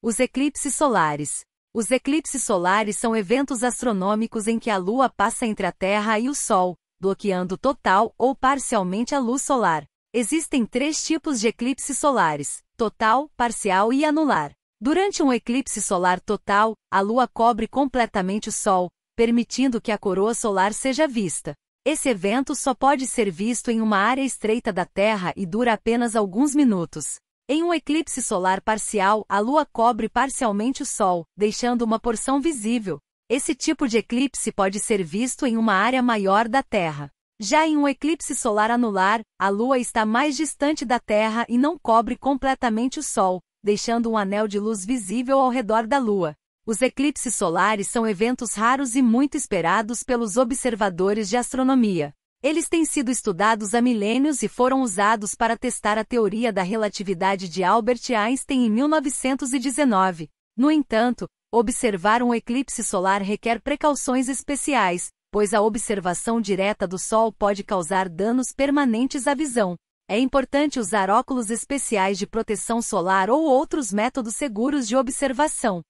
Os eclipses solares. Os eclipses solares são eventos astronômicos em que a Lua passa entre a Terra e o Sol, bloqueando total ou parcialmente a luz solar. Existem três tipos de eclipses solares: total, parcial e anular. Durante um eclipse solar total, a Lua cobre completamente o Sol, permitindo que a coroa solar seja vista. Esse evento só pode ser visto em uma área estreita da Terra e dura apenas alguns minutos. Em um eclipse solar parcial, a Lua cobre parcialmente o Sol, deixando uma porção visível. Esse tipo de eclipse pode ser visto em uma área maior da Terra. Já em um eclipse solar anular, a Lua está mais distante da Terra e não cobre completamente o Sol, deixando um anel de luz visível ao redor da Lua. Os eclipses solares são eventos raros e muito esperados pelos observadores de astronomia. Eles têm sido estudados há milênios e foram usados para testar a teoria da relatividade de Albert Einstein em 1919. No entanto, observar um eclipse solar requer precauções especiais, pois a observação direta do Sol pode causar danos permanentes à visão. É importante usar óculos especiais de proteção solar ou outros métodos seguros de observação.